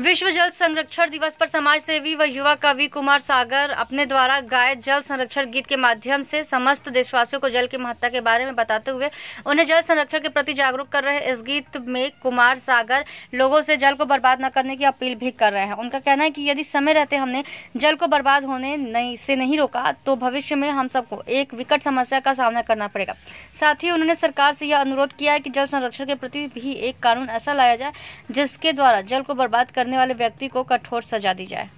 विश्व जल संरक्षण दिवस पर समाज सेवी व युवा कवि कुमार सागर अपने द्वारा गाय जल संरक्षण गीत के माध्यम से समस्त देशवासियों को जल की महत्ता के बारे में बताते हुए उन्हें जल संरक्षण के प्रति जागरूक कर रहे इस गीत में कुमार सागर लोगों से जल को बर्बाद न करने की अपील भी कर रहे हैं उनका कहना है कि यदि समय रहते हमने जल को बर्बाद होने नहीं, से नहीं रोका तो भविष्य में हम सबको एक विकट समस्या का सामना करना पड़ेगा साथ ही उन्होंने सरकार से यह अनुरोध किया है कि जल संरक्षण के प्रति भी एक कानून ऐसा लाया जाए जिसके द्वारा जल को बर्बाद करने करने वाले व्यक्ति को कठोर सजा दी जाए